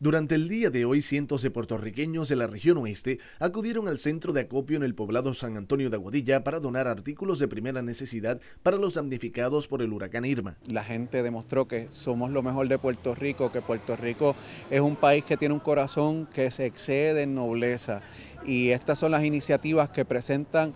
Durante el día de hoy, cientos de puertorriqueños de la región oeste acudieron al centro de acopio en el poblado San Antonio de Aguadilla para donar artículos de primera necesidad para los damnificados por el huracán Irma. La gente demostró que somos lo mejor de Puerto Rico, que Puerto Rico es un país que tiene un corazón que se excede en nobleza y estas son las iniciativas que presentan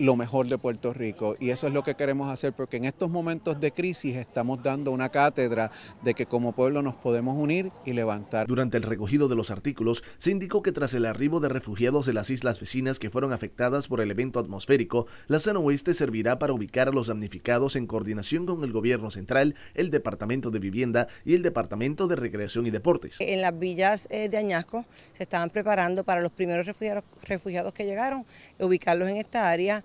lo mejor de Puerto Rico. Y eso es lo que queremos hacer, porque en estos momentos de crisis estamos dando una cátedra de que como pueblo nos podemos unir y levantar. Durante el recogido de los artículos, se indicó que tras el arribo de refugiados de las islas vecinas que fueron afectadas por el evento atmosférico, la zona oeste servirá para ubicar a los damnificados en coordinación con el gobierno central, el Departamento de Vivienda y el Departamento de Recreación y Deportes. En las villas eh, de Añasco se estaban preparando para los primeros refugiados, refugiados que llegaron, ubicarlos en esta área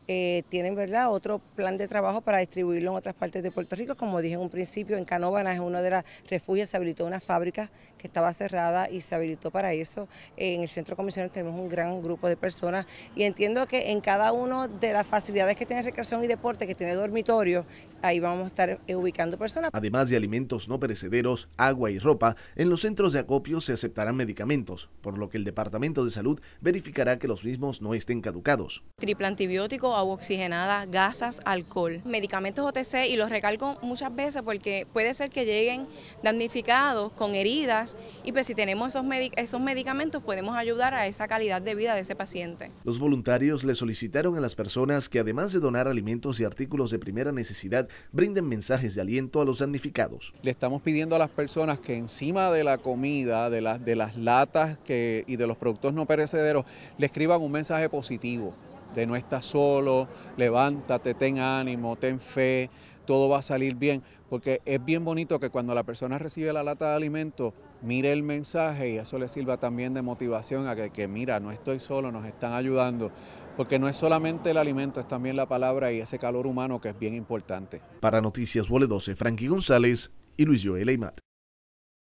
Eh, tienen ¿verdad? otro plan de trabajo para distribuirlo en otras partes de Puerto Rico. Como dije en un principio, en Canóvanas es uno de los refugios, se habilitó una fábrica que estaba cerrada y se habilitó para eso. Eh, en el Centro de Comisiones tenemos un gran grupo de personas y entiendo que en cada una de las facilidades que tiene recreación y deporte, que tiene dormitorio, ahí vamos a estar eh, ubicando personas. Además de alimentos no perecederos, agua y ropa, en los centros de acopio se aceptarán medicamentos, por lo que el Departamento de Salud verificará que los mismos no estén caducados. Triple antibiótico, oxigenada, gasas, alcohol, medicamentos OTC y los recalco muchas veces porque puede ser que lleguen damnificados con heridas y pues si tenemos esos, esos medicamentos podemos ayudar a esa calidad de vida de ese paciente. Los voluntarios le solicitaron a las personas que además de donar alimentos y artículos de primera necesidad, brinden mensajes de aliento a los damnificados. Le estamos pidiendo a las personas que encima de la comida, de, las de las latas que, y de los productos no perecederos, le escriban un mensaje positivo de no estás solo, levántate, ten ánimo, ten fe, todo va a salir bien, porque es bien bonito que cuando la persona recibe la lata de alimento, mire el mensaje y eso le sirva también de motivación a que, mira, no estoy solo, nos están ayudando, porque no es solamente el alimento, es también la palabra y ese calor humano que es bien importante. Para Noticias bole 12, Frankie González y Luis Joel Aymat.